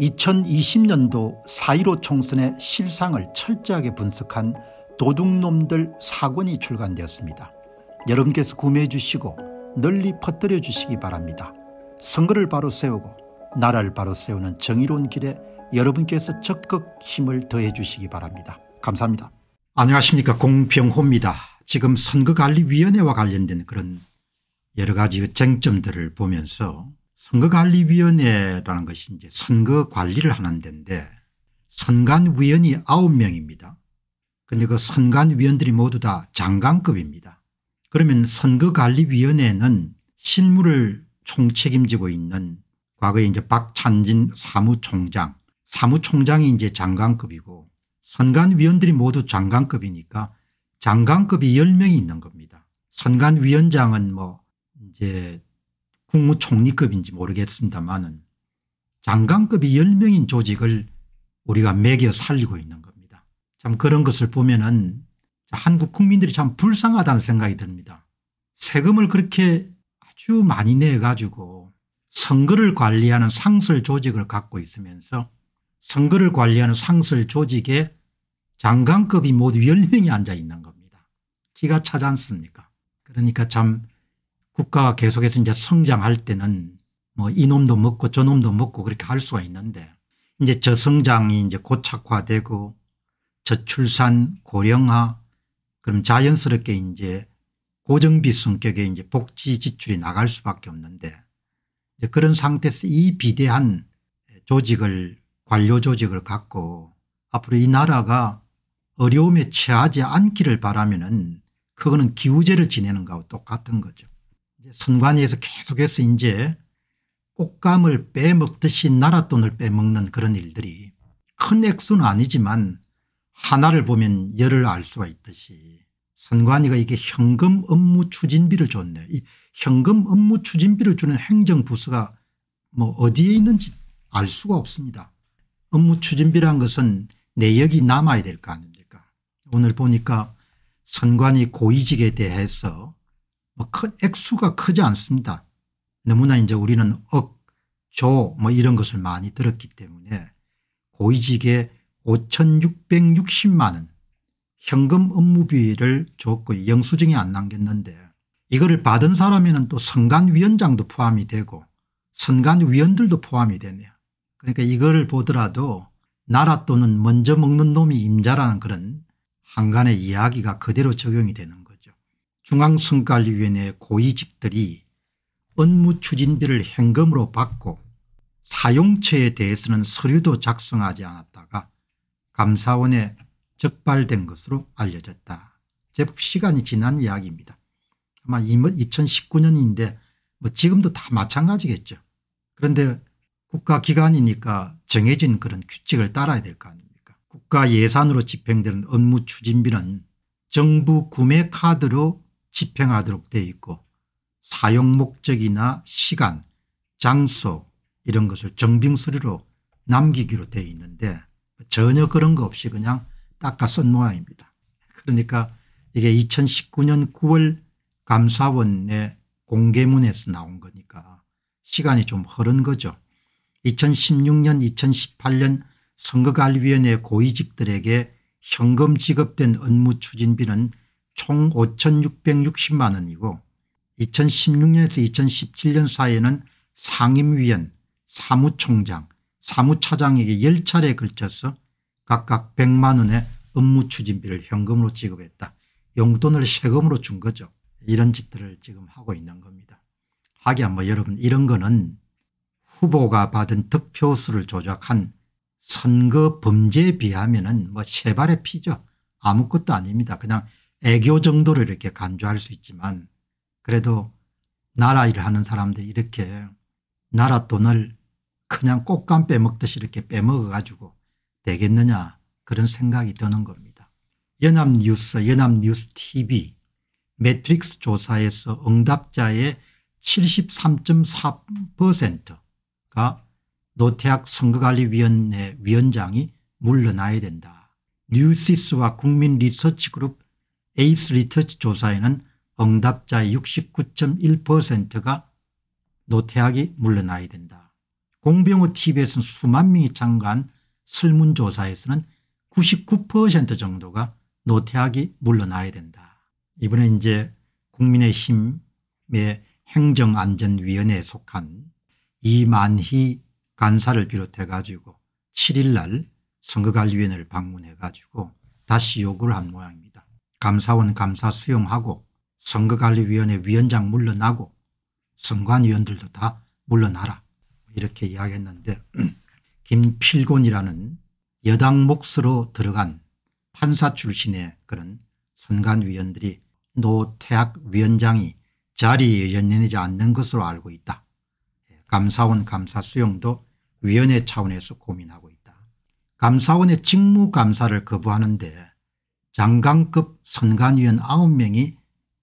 2020년도 4.15 총선의 실상을 철저하게 분석한 도둑놈들 사권이 출간되었습니다. 여러분께서 구매해 주시고 널리 퍼뜨려 주시기 바랍니다. 선거를 바로 세우고 나라를 바로 세우는 정의로운 길에 여러분께서 적극 힘을 더해 주시기 바랍니다. 감사합니다. 안녕하십니까 공병호입니다. 지금 선거관리위원회와 관련된 그런 여러 가지 쟁점들을 보면서 선거관리위원회라는 것이 이제 선거 관리를 하는 데인데 선관위원이 9명입니다. 근데 그 선관위원들이 모두 다 장관급입니다. 그러면 선거관리위원회는 실무를 총책임지고 있는 과거에 이제 박찬진 사무총장 사무총장이 이제 장관급이고 선관위원들이 모두 장관급이니까 장관급이 10명이 있는 겁니다. 선관위원장은 뭐 이제 국무총리급인지 모르겠습니다만은 장관급이 10명인 조직을 우리가 매겨 살리고 있는 겁니다. 참 그런 것을 보면은 한국 국민들이 참 불쌍하다는 생각이 듭니다. 세금을 그렇게 아주 많이 내가지고 선거를 관리하는 상설 조직을 갖고 있으면서 선거를 관리하는 상설 조직에 장관급이 모두 10명이 앉아 있는 겁니다. 기가 차지 않습니까? 그러니까 참 국가가 계속해서 이제 성장할 때는 뭐 이놈도 먹고 저놈도 먹고 그렇게 할 수가 있는데 이제 저성장이 이제 고착화되고 저출산 고령화 그럼 자연스럽게 이제 고정비 성격의 이제 복지 지출이 나갈 수밖에 없는데 이제 그런 상태에서 이 비대한 조직을 관료 조직을 갖고 앞으로 이 나라가 어려움에 처하지 않기를 바라면은 그거는 기우제를 지내는 거하고 똑같은 거죠. 선관위에서 계속해서 이제 꽃감을 빼먹듯이 나라 돈을 빼먹는 그런 일들이 큰 액수는 아니지만 하나를 보면 열을 알 수가 있듯이 선관위가 이게 현금 업무 추진비를 줬네. 이 현금 업무 추진비를 주는 행정부서가 뭐 어디에 있는지 알 수가 없습니다. 업무 추진비란 것은 내역이 남아야 될 거 아닙니까 오늘 보니까 선관위 고위직에 대해서 뭐 액수가 크지 않습니다. 너무나 이제 우리는 억, 조 뭐 이런 것을 많이 들었기 때문에 고위직에 5,660만 원 현금 업무비를 줬고 영수증이 안 남겼는데 이거를 받은 사람에는 또 선관위원장도 포함이 되고 선관위원들도 포함이 되네요. 그러니까 이거를 보더라도 나라 또는 먼저 먹는 놈이 임자라는 그런 한간의 이야기가 그대로 적용이 되는 중앙선관위원회 고위직들이 업무추진비를 현금으로 받고 사용처에 대해서는 서류도 작성하지 않았다가 감사원에 적발된 것으로 알려졌다. 제법 시간이 지난 이야기입니다. 아마 2019년인데 뭐, 뭐 지금도 다 마찬가지겠죠. 그런데 국가기관이니까 정해진 그런 규칙을 따라야 될 거 아닙니까 국가 예산으로 집행되는 업무 추진비는 정부 구매 카드로 집행하도록 되어 있고 사용 목적이나 시간 장소 이런 것을 정빙수리로 남기기로 되어 있는데 전혀 그런 거 없이 그냥 닦아 쓴 모양입니다. 그러니까 이게 2019년 9월 감사원의 공개문에서 나온 거니까 시간이 좀 흐른 거죠. 2016년 2018년 선거관리위원회 고위직들에게 현금 지급된 업무 추진비는 총 5,660만 원이고 2016년에서 2017년 사이에는 상임위원, 사무총장, 사무차장에게 10차례에 걸쳐서 각각 100만 원의 업무 추진비를 현금으로 지급했다. 용돈을 세금으로 준 거죠. 이런 짓들을 지금 하고 있는 겁니다. 하기야 뭐 여러분 이런 거는 후보가 받은 득표수를 조작한 선거 범죄에 비하면 은뭐 세발의 피죠. 아무것도 아닙니다. 그냥 애교 정도로 이렇게 간주할 수 있지만 그래도 나라 일을 하는 사람들이 이렇게 나라 돈을 그냥 꽃감 빼먹듯이 이렇게 빼먹어 가지고 되겠느냐 그런 생각이 드는 겁니다. 연합뉴스 연합뉴스TV 매트릭스 조사에서 응답자의 73.4%가 노태학 선거관리위원회 위원장이 물러나야 된다. 뉴시스와 국민리서치그룹 에이스 리터치 조사에는 응답자의 69.1%가 노태학이 물러나야 된다. 공병호 TV에서는 수만 명이 참가한 설문조사에서는 99% 정도가 노태학이 물러나야 된다. 이번에 이제 국민의힘의 행정안전위원회에 속한 이만희 간사를 비롯해 가지고 7일 날 선거관리위원회를 방문해 가지고 다시 요구를 한 모양입니다. 감사원 감사 수용하고 선거관리위원회 위원장 물러나고 선관위원들도 다 물러나라 이렇게 이야기했는데 김필곤이라는 여당 몫으로 들어간 판사 출신의 그런 선관위원들이 노태학 위원장이 자리에 연연하지 않는 것으로 알고 있다. 감사원 감사 수용도 위원회 차원에서 고민하고 있다. 감사원의 직무감사를 거부하는데 장관급 선관위원 9명이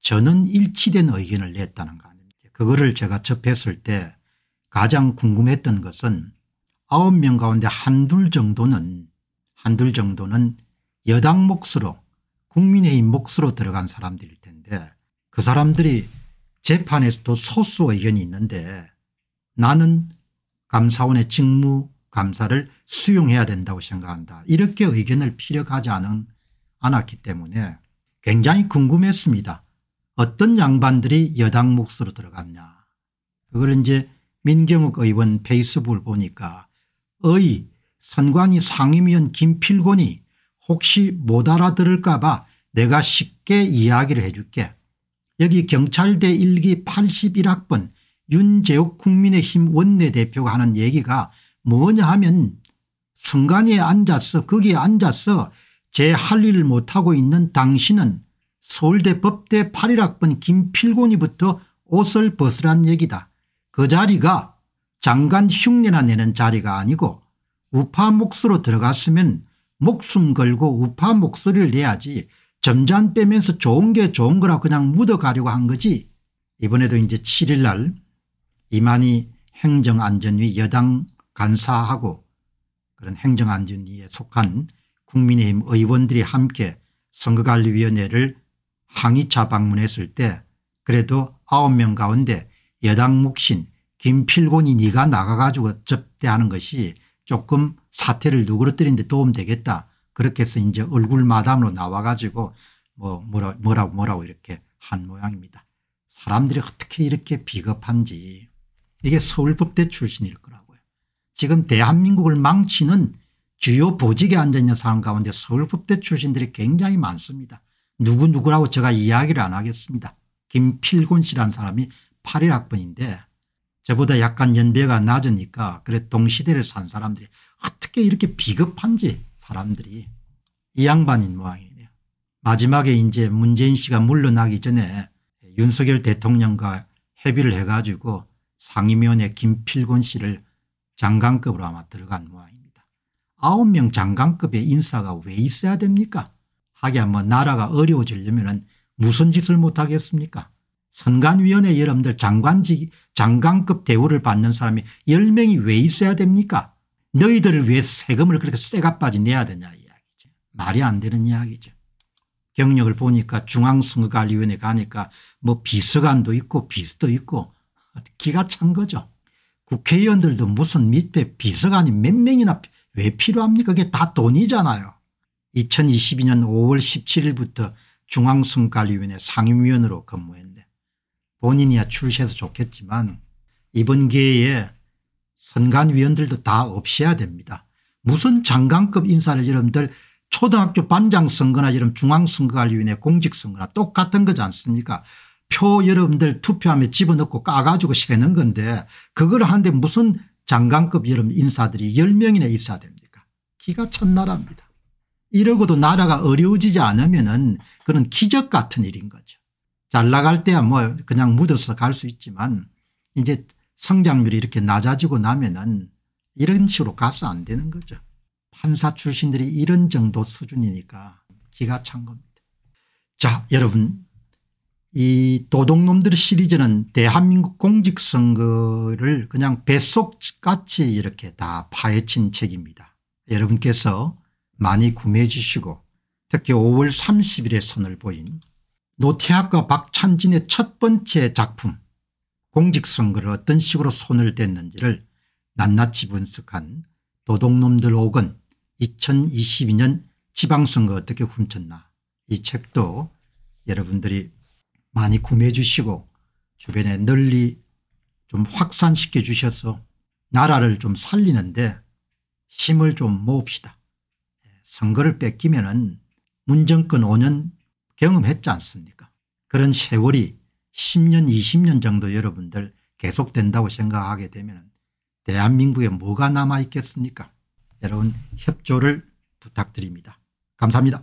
저는 일치된 의견을 냈다는 거 아닙니까 그거를 제가 접했을 때 가장 궁금했던 것은 9명 가운데 한 둘 정도는 한 둘 정도는 여당 몫으로 국민의힘 몫으로 들어간 사람들일 텐데 그 사람들이 재판에서도 소수 의견이 있는데 나는 감사원의 직무 감사를 수용해야 된다고 생각한다. 이렇게 의견을 피력하지 않은 않았기 때문에 굉장히 궁금했습니다. 어떤 양반들이 여당 몫으로 들어갔냐. 그걸 이제 민경욱 의원 페이스북을 보니까 의 선관위 상임위원 김필곤이 혹시 못 알아들을까 봐 내가 쉽게 이야기를 해줄게. 여기 경찰대 1기 81학번 윤재욱 국민의힘 원내대표가 하는 얘기가 뭐냐 하면 선관위에 앉아서 거기에 앉아서 제할 일을 못하고 있는 당신은 서울대 법대 81학번 김필곤이부터 옷을 벗으란 얘기다. 그 자리가 장관 흉내나 내는 자리가 아니고 우파 몫으로 들어갔으면 목숨 걸고 우파 목소리를 내야지 점잔 빼면서 좋은 게 좋은 거라 그냥 묻어가려고 한 거지. 이번에도 이제 7일 날 이만희 행정안전위 여당 간사하고 그런 행정안전위에 속한 국민의힘 의원들이 함께 선거관리위원회를 항의차 방문했을 때 그래도 9명 가운데 여당 묵신 김필곤이 네가 나가가지고 접대하는 것이 조금 사태를 누그러뜨리는데 도움되겠다. 그렇게 해서 이제 얼굴 마담으로 나와가지고 뭐 뭐라, 뭐라고 뭐라고 이렇게 한 모양입니다. 사람들이 어떻게 이렇게 비겁한지 이게 서울법대 출신일 거라고요. 지금 대한민국을 망치는 주요 보직에 앉아있는 사람 가운데 서울법대 출신들이 굉장히 많습니다. 누구누구라고 제가 이야기를 안 하겠습니다. 김필곤 씨라는 사람이 8일학번인데 저보다 약간 연배가 낮으니까 그래 동시대를 산 사람들이 어떻게 이렇게 비겁한지 사람들이 이 양반인 모양이네요. 마지막에 이제 문재인 씨가 물러나기 전에 윤석열 대통령과 협의를 해가지고 상임위원회 김필곤 씨를 장관급으로 아마 들어간 모양입니다. 9명 장관급의 인사가 왜 있어야 됩니까? 하기야 뭐 나라가 어려워지려면 무슨 짓을 못하겠습니까? 선관위원회 여러분들 장관직 장관급 대우를 받는 사람이 10명이 왜 있어야 됩니까? 너희들을 왜 세금을 그렇게 쇠값빠지 내야 되냐 이야기죠. 말이 안 되는 이야기죠. 경력을 보니까 중앙선거관리위원회 가니까 뭐 비서관도 있고 비서도 있고 기가 찬 거죠. 국회의원들도 무슨 밑에 비서관이 몇 명이나 왜 필요합니까? 그게 다 돈이잖아요. 2022년 5월 17일부터 중앙선관위원회 상임위원으로 근무했는 본인이야 출시해서 좋겠지만 이번 기회에 선관위원들도 다 없애야 됩니다. 무슨 장관급 인사를 여러분들 초등학교 반장선거나 이런 중앙선거관리위원회 공직선거나 똑같은 거지 않습니까 표 여러분들 투표함에 집어넣고 까가지고 세는 건데 그걸 하는데 무슨 장관급 여름 인사들이 10명이나 있어야 됩니까 기가 찬 나라입니다. 이러고도 나라가 어려워지지 않으면 은 그런 기적 같은 일인 거죠. 잘 나갈 때야 뭐 그냥 묻어서 갈 수 있지만 이제 성장률이 이렇게 낮아지고 나면 은 이런 식으로 가서 안 되는 거죠. 판사 출신들이 이런 정도 수준이니까 기가 찬 겁니다. 자 여러분 이 도둑놈들 시리즈는 대한민국 공직선거를 그냥 뱃속같이 이렇게 다 파헤친 책입니다. 여러분께서 많이 구매해 주시고 특히 5월 30일에 선을 보인 노태학과 박찬진의 첫 번째 작품 공직선거를 어떤 식으로 손을 댔는지를 낱낱이 분석한 도둑놈들 5권 2022년 지방선거 어떻게 훔쳤나 이 책도 여러분들이 많이 구매해 주시고 주변에 널리 좀 확산시켜 주셔서 나라를 좀 살리는데 힘을 좀 모읍시다. 선거를 뺏기면 은 문정권 5년 경험했지 않습니까 그런 세월이 10년 20년 정도 여러분들 계속된다고 생각하게 되면 대한민국에 뭐가 남아있겠습니까 여러분 협조를 부탁드립니다. 감사합니다.